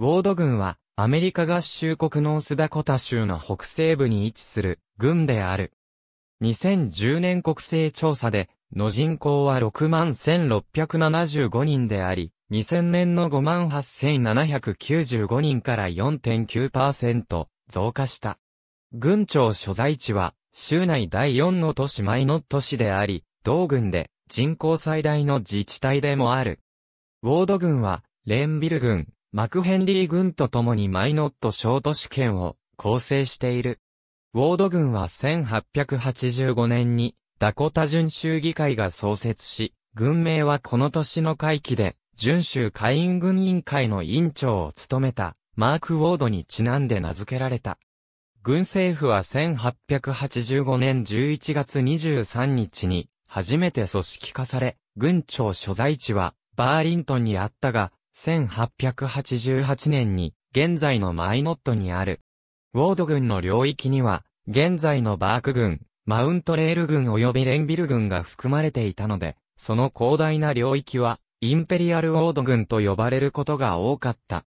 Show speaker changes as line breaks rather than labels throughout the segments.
ウォード軍は、アメリカ合衆国ノースダコタ州の北西部に位置する軍である。2010年国勢調査で、の人口は61,675人であり、2000年の58,795人から4.9%増加した。軍庁所在地は、州内第4の都市マイノット市であり、同軍で人口最大の自治体でもある。ウォード軍は、レンビル軍、マクヘンリー軍と共にマイノット小都市圏を構成している。ウォード軍は1885年にダコタ巡州議会が創設し、軍名はこの年の会期で、巡州会員軍委員会の委員長を務めた、マーク・ウォードにちなんで名付けられた。軍政府は1885年11月23日に初めて組織化され、軍庁所在地はバーリントンにあったが、1888年に、現在のマイノットにある。ウォード軍の領域には、現在のバーク軍、マウントレール軍及びレンビル軍が含まれていたので、その広大な領域は、インペリアルウォード軍と呼ばれることが多かった。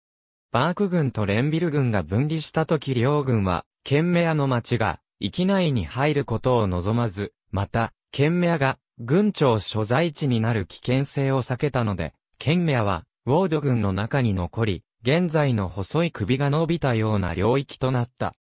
バーク軍とレンビル軍が分離した時両軍は、ケンメアの町が、域内に入ることを望まず、また、ケンメアが、軍庁所在地になる危険性を避けたので、ケンメアは、ウォード軍の中に残り、現在の細い首が伸びたような領域となった。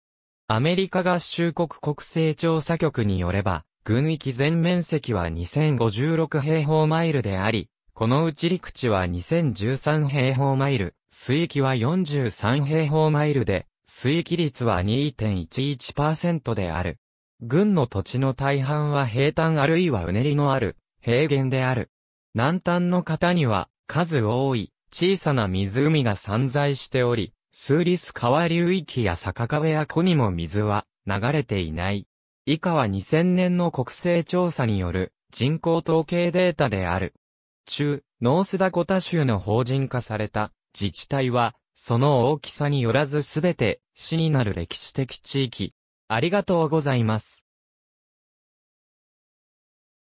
アメリカ合衆国国勢調査局によれば、軍域全面積は2056平方マイルであり、このうち陸地は2013平方マイル、水域は43平方マイルで、水域率は2.11%である。軍の土地の大半は平坦あるいはうねりのある、平原である。南端の方には、数多い小さな湖が散在しており、スーリス川流域や坂上や湖にも水は流れていない。以下は2000年の国勢調査による人口統計データである。中、ノースダコタ州の法人化された自治体は、その大きさによらずすべて市になる歴史的地域。ありがとうございます。